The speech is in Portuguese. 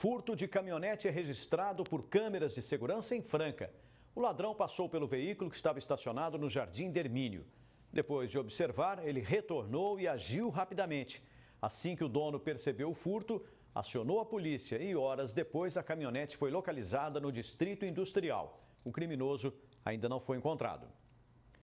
Furto de caminhonete é registrado por câmeras de segurança em Franca. O ladrão passou pelo veículo que estava estacionado no Jardim Dermínio. Depois de observar, ele retornou e agiu rapidamente. Assim que o dono percebeu o furto, acionou a polícia e horas depois a caminhonete foi localizada no Distrito Industrial. O criminoso ainda não foi encontrado.